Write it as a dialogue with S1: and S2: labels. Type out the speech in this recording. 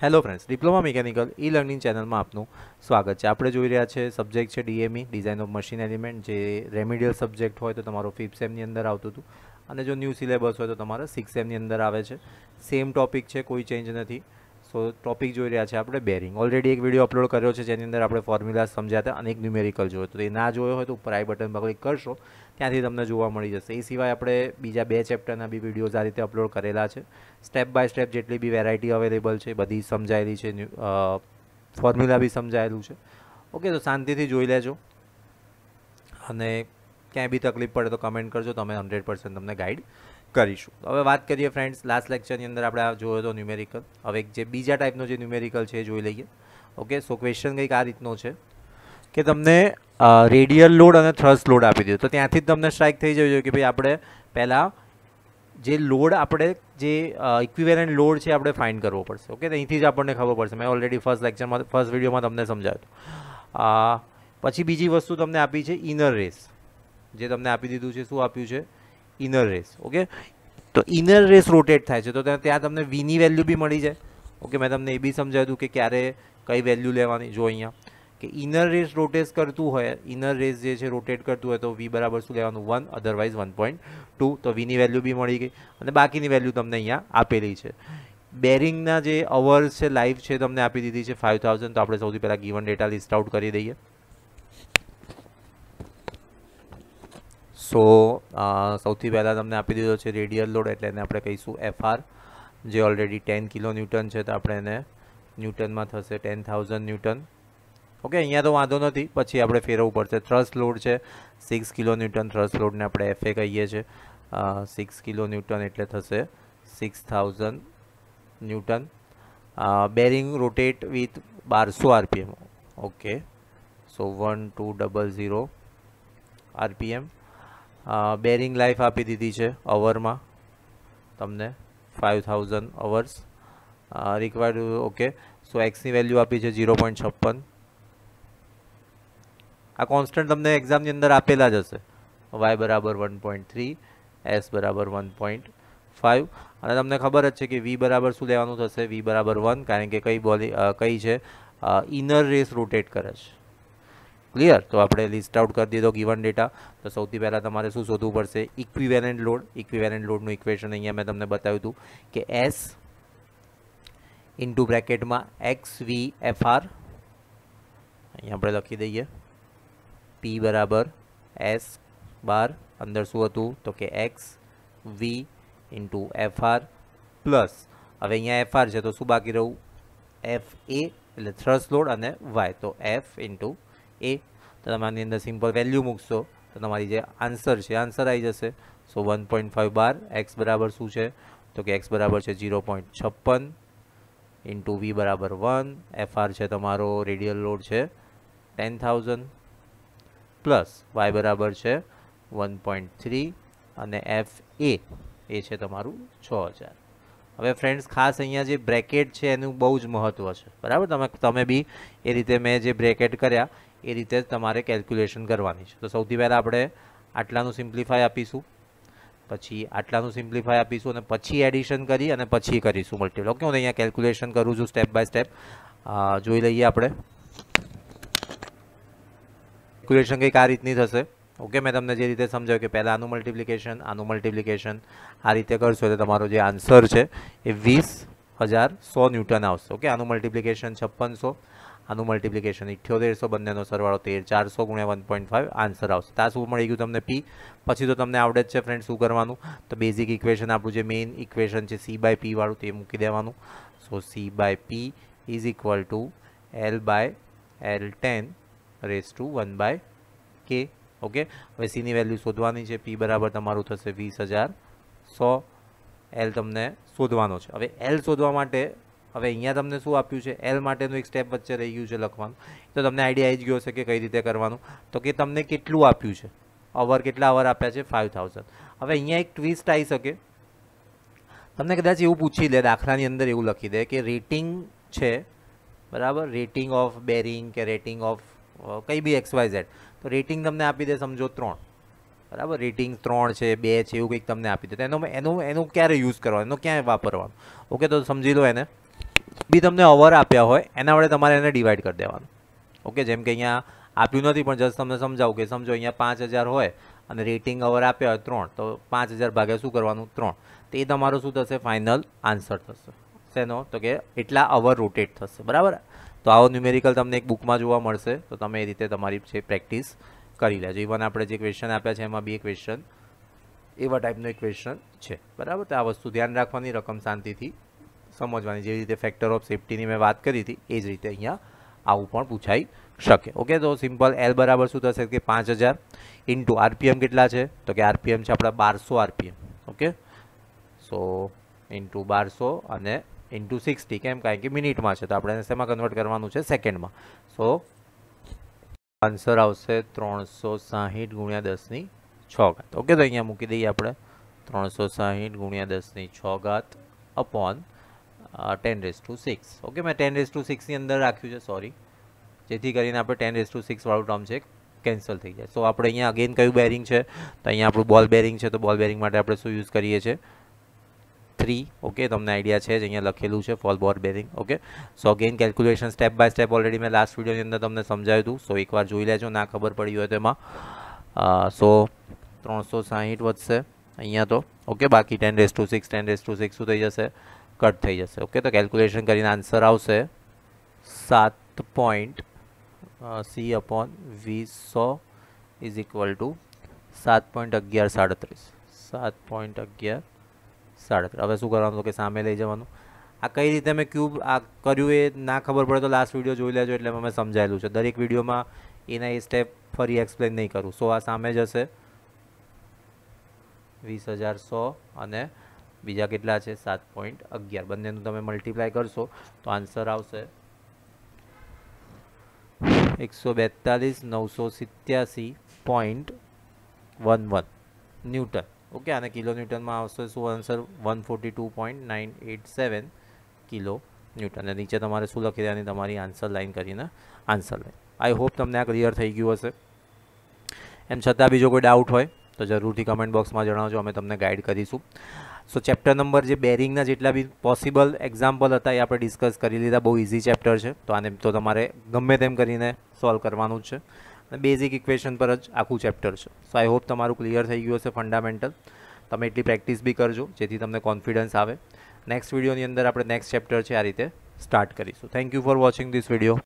S1: hello friends diploma mechanical E learning ચેનલમાં આપનું સ્વાગત છે આપણે જોઈ રહ્યા છે સબ્જેક્ટ છે DME design of machine element જે રેમિડિયલ સબ્જેક્ટ હોય તો તમારો ફિફ્થ સેમની અંદર આવતું હતું અને જો ન્યૂ સિલેબસ હોય તો તમારા સિક્સ સેમની અંદર આવે છે સેમ ટોપિક છે કોઈ ચેન્જ નથી સો ટોપિક જોઈ રહ્યા છે આપણે બેરિંગ ઓલરેડી એક વિડીયો અપલોડ કર્યો છે જેની અંદર આપણે ફોર્મ્યુલા સમજ્યા હતા અને એક ન્યુમેરિકલ જોયો તો એ ના જોયો હોય તો ઉપર આઈ બટન પર ક્લિક કરશો ત્યાંથી તમને જોવા મળી જશે એ સિવાય આપણે બીજા બે ચેપ્ટરના બી વિડીયોઝ આ રીતે અપલોડ કરેલા છે સ્ટેપ બાય સ્ટેપ જેટલી બી વેરાયટી અવેલેબલ છે બધી સમજાયેલી છે ફોર્મ્યુલા બી સમજાયેલું છે ઓકે તો શાંતિથી જોઈ લેજો અને ક્યાંય બી તકલીફ પડે તો કમેન્ટ કરજો તમે હંડ્રેડ પર્સન્ટ તમને ગાઈડ કરીશું હવે વાત કરીએ ફ્રેન્ડ્સ લાસ્ટ લેક્ચરની અંદર આપણે આ જોયો તો ન્યુમેરિકલ હવે જે બીજા ટાઈપનો જે ન્યુમેરિકલ છે એ જોઈ લઈએ ઓકે સો ક્વેશ્ચન કંઈક આ રીતનો છે કે તમને રેડિયલ લોડ અને થ્રસ્ટ લોડ આપી દીધો તો ત્યાંથી જ તમને સ્ટ્રાઇક થઈ જવું જોઈએ કે ભાઈ આપણે પહેલાં જે લોડ આપણે જે ઇક્વિવેલન્ટ લોડ છે આપણે ફાઇન્ડ કરવો પડશે ઓકે અહીંથી જ આપણને ખબર પડશે મેં ઓલરેડી ફર્સ્ટ લેક્ચરમાં ફર્સ્ટ વિડીયોમાં તમને સમજાવ્યું પછી બીજી વસ્તુ તમને આપી છે ઇનર રેસ જે તમને આપી દીધું છે શું આપ્યું છે ઇનર રેસ ઓકે તો ઇનર રેસ રોટેટ થાય છે તો ત્યાં તમને વીની વેલ્યુ બી મળી જાય ઓકે મેં તમને એ બી સમજાવ્યું કે ક્યારે કઈ વેલ્યુ લેવાની જો અહીંયા કે ઇનર રેસ રોટેટ કરતું હોય ઇનર રેસ જે છે રોટેટ કરતું હોય તો વી બરાબર શું લેવાનું one otherwise one point two તો વીની વેલ્યુ બી મળી ગઈ અને બાકીની વેલ્યુ તમને અહીંયા આપેલી છે બેરિંગના જે અવર્સ છે લાઈફ છે તમને આપી દીધી છે ફાઇવ થાઉઝન્ડ તો આપણે સૌથી પહેલાં ગીવન ડેટા લિસ્ટ આઉટ કરી દઈએ સો સૌથી પહેલાં તમને આપી દીધો છે રેડિયલ લોડ એટલે એને આપણે કહીશું એફઆર જે ઓલરેડી ટેન કિલો ન્યૂટન છે તો આપણે એને ન્યૂટનમાં થશે ટેન થાઉઝન્ડ ન્યૂટન ઓકે અહીંયા તો વાંધો નથી પછી આપણે ફેરવવું પડશે થ્રસ્ટ લોડ છે સિક્સ કિલો ન્યૂટન થ્રસ્ટ લોડને આપણે એફ કહીએ છીએ સિક્સ કિલો ન્યૂટન એટલે થશે six thousand newton bearing rotate with બારસો RPM okay so one two double zero RPM bearing life આપી દીધી છે અવરમાં તમને five thousand hours required okay so એક્સની વેલ્યુ આપી છે ઝીરો પોઈન્ટ છપ્પન આ કોન્સ્ટન્ટ તમને એક્ઝામની અંદર આપેલા જ હશે વાય બરાબર વન પોઈન્ટ થ્રી એસ બરાબર વન પોઈન્ટ ફાઇવ અને તમને ખબર જ છે કે વી બરાબર શું લેવાનું થશે વી બરાબર વન કારણ કે કઈ બોલી કઈ છે ઇનર રેસ રોટેટ કરે છે ક્લિયર તો આપણે લિસ્ટ આઉટ કરી દીધો ગીવન ડેટા તો સૌથી પહેલાં તમારે શું શોધવું પડશે ઇક્વિવેલન્ટ લોડ ઇક્વિવેલન્ટ લોડનું ઇક્વેશન અહીંયા મેં તમને બતાવ્યું હતું કે એસ ઇન્ટુ બ્રેકેટમાં એક્સ વી એફ આર અહીંયા આપણે લખી દઈએ પી બરાબર એસ બાર અંદર શું હતું તો કે X V into F R plus હવે અહીંયા એફ આર છે તો શું બાકી રહ્યું એફ એ એટલે થ્રસ લોડ અને વાય તો એફ ઇન્ટુ એ તો તમારી અંદર સિમ્પલ વેલ્યુ મૂકશો તો તમારી જે આન્સર છે આન્સર આવી જશે સો વન પોઈન્ટ ફાઇવ બાર એક્સ બરાબર શું છે તો કે એક્સ બરાબર છે ઝીરો પોઈન્ટ છપ્પન ઇન્ટુ વી બરાબર વન એફઆર છે તમારો રેડિયલ લોડ છે ટેન થાઉઝન્ડ પ્લસ વાય બરાબર છે વન પોઈન્ટ થ્રી અને એફ એ એ છે તમારું છ હજાર હવે ફ્રેન્ડ્સ ખાસ અહીંયા જે બ્રેકેટ છે એનું બહુ જ મહત્ત્વ છે બરાબર તમે તમે બી એ રીતે મેં જે બ્રેકેટ કર્યા એ રીતે તમારે કેલ્ક્યુલેશન કરવાની છે તો સૌથી પહેલાં આપણે આટલાનું સિમ્પ્લિફાય આપીશું પછી આટલાનું સિમ્પ્લિફાય આપીશું અને પછી એડિશન કરી અને પછી કરીશું મલ્ટીપ્લ ઓકે હું અહીંયા કેલ્ક્યુલેશન કરું છું સ્ટેપ બાય સ્ટેપ જોઈ લઈએ આપણે ક્યુરેશન કંઈક આ રીતની થશે ઓકે મેં તમને જે રીતે સમજાવ્યું કે પહેલાં આનું મલ્ટિપ્લિકેશન આનું મલ્ટિપ્લિકેશન આ રીતે કરશો એટલે તમારો જે આન્સર છે એ વીસ હજાર સો ન્યૂટન આવશે ઓકે આનું મલ્ટિપ્લિકેશન છપ્પનસો આનું મલ્ટિપ્લિકેશન ઇઠ્યોતેરસો બંનેનો સરવાળો તેર ચારસો ગુણ્યા વન પોઈન્ટ ફાઇવ આન્સર આવશે ત્યાં શું મળી ગયું તમને પી પછી તો તમને આવડે જ છે ફ્રેન્ડ શું કરવાનું તો બેઝિક ઇક્વેશન આપણું જે મેઇન ઇક્વેશન છે સી બાય પી વાળું તે મૂકી દેવાનું so C by P is equal to L by L ten raise to one by K okay હવે સીની વેલ્યુ શોધવાની છે પી બરાબર તમારું થશે વીસ હજાર સો એલ તમને શોધવાનો છે હવે એલ શોધવા માટે હવે અહીંયા તમને શું આપ્યું છે એલ માટેનું એક સ્ટેપ વચ્ચે રહી ગયું છે લખવાનું તો તમને આઈડિયા આવી જ ગયો છે કે કઈ રીતે કરવાનું તો કે તમને કેટલું આપ્યું છે અવર કેટલા અવર આપ્યા છે ફાઇવ થાઉઝન્ડ હવે અહીંયા એક ટ્વિસ્ટ આવી શકે તમને કદાચ એવું પૂછી લે દાખલાની અંદર એવું લખી દે કે રેટિંગ છે બરાબર રેટિંગ ઓફ બેરિંગ કે રેટિંગ ઓફ કંઈ બી એક્સ વાય ઝેડ તો રેટિંગ તમને આપી દે સમજો ત્રણ બરાબર રેટિંગ ત્રણ છે બે છે એવું કંઈક તમને આપી દે તો એનો એનું એનું ક્યારે યુઝ કરવાનું એનો ક્યાંય વાપરવાનું ઓકે તો સમજી લો એને બી તમને અવર આપ્યા હોય એના વડે તમારે એને ડિવાઈડ કરી દેવાનું ઓકે જેમ કે અહીંયા આપ્યું નથી પણ જસ્ટ તમને સમજાવું કે સમજો અહીંયા પાંચ હજાર હોય અને રેટિંગ અવર આપ્યા હોય ત્રણ તો પાંચ હજાર ભાગે શું કરવાનું ત્રણ તો એ તમારો શું થશે ફાઇનલ આન્સર થશે શેનો તો કે એટલા અવર રોટેટ થશે બરાબર તો આવો ન્યુમેરિકલ તમને એક બુકમાં જોવા મળશે તો તમે એ રીતે તમારી છે પ્રેક્ટિસ કરી લેજો ઇવન આપણે જે ક્વેશ્ચન આપ્યા છે એમાં બી ક્વેશ્ચન એવા ટાઈપનો એક ક્વેશ્ચન છે બરાબર તો આ વસ્તુ ધ્યાન રાખવાની રકમ શાંતિથી સમજવાની જેવી રીતે ફેક્ટર ઓફ સેફટીની મેં વાત કરી હતી એ જ રીતે અહીંયા આવું પણ પૂછાઈ શકે ઓકે તો સિમ્પલ એલ બરાબર શું થશે કે પાંચ હજાર ઇન્ટુ આરપીએમ કેટલા છે તો કે આરપીએમ છે આપણા બારસો આરપીએમ ઓકે સો ઇન્ટુ બારસો અને ઇન્ટુ સિક્સટી કેમ કારણ કે મિનિટમાં છે તો આપણે શેમાં કન્વર્ટ કરવાનું છે સેકન્ડમાં સો આન્સર આવશે ત્રણસો સાહીઠ ગુણ્યા દસની છ ઘાત ઓકે તો અહીંયા મૂકી દઈએ આપણે ત્રણસો સાહીઠ ગુણ્યા દસની છ ઘાત upon ten raise to six okay મેં ટેન રેસ ટુ સિક્સની અંદર રાખ્યું છે સોરી જેથી કરીને આપણે ટેન રેસ ટુ સિક્સવાળું ટર્મ છે કેન્સલ થઈ જાય સો આપણે અહીંયા અગેન કયું બેરિંગ છે તો અહીંયા આપણું બોલ બેરિંગ છે તો બોલ બેરિંગ માટે આપણે શું યુઝ કરીએ છીએ थ्री ओके तमने आइडिया है अँ लखेलू है for ball bearing okay so again calculation step by step already मैं लास्ट विडियो अंदर तमने समझा दूँ सो एक बार जी लैजो ना खबर पड़ी हो सो त्रो साइठ वत से अँ तो ओके बाकी ten raise to six ten raise to six शू थी जैसे कट थी जैसे ओके तो कैलक्युलेशन कर आंसर आश सात point C upon V so is equal to सात पॉइंट अगियार साड़ीस सात पॉइंट अगियार સાડા હવે શું કરવાનું તો કે સામે લઈ જવાનું આ કઈ રીતે મેં ક્યુબ આ કર્યું એ ના ખબર પડે તો લાસ્ટ વિડીયો જોઈ લેજો એટલે મેં સમજાયેલું છે દરેક વિડીયોમાં એના એ સ્ટેપ ફરી એક્સપ્લેન નહીં કરું સો આ સામે જશે વીસ હજાર સો અને બીજા કેટલા છે સાત પોઈન્ટ અગિયાર બંનેનું તમે મલ્ટીપ્લાય કરશો તો આન્સર આવશે એકસો બેતાલીસ નવસો સિત્યાસી point one one newton okay અને કિલો ન્યૂટનમાં આવશે શું answer one forty two point nine eight seven kilo newton અને નીચે તમારે શું લખી દેવાની તમારી આન્સર લાઈન કરીને આન્સર લાઇન આઈ હોપ તમને આ ક્લિયર થઈ ગયું હશે એમ છતાં બીજો કોઈ ડાઉટ હોય તો જરૂરથી કમેન્ટ બોક્સમાં જણાવજો અમે તમને ગાઈડ કરીશું સો ચેપ્ટર નંબર જે બેરિંગના જેટલા બી પોસિબલ એક્ઝામ્પલ હતા એ આપણે ડિસ્કસ કરી લીધા બહુ ઇઝી ચેપ્ટર છે તો આને તો તમારે ગમે તેમ કરીને સોલ્વ કરવાનું જ છે અને બેઝિક ઇક્વેશન પર જ આખું ચેપ્ટર છે સો આઈ હોપ તમારું ક્લિયર થઈ ગયું હશે ફંડામેન્ટલ તમે એટલી પ્રેક્ટિસ બી કરજો જેથી તમને કોન્ફિડન્સ આવે નેક્સ્ટ વિડીયોની અંદર આપણે નેક્સ્ટ ચેપ્ટર છે આ રીતે સ્ટાર્ટ કરીશું thank you for watching this video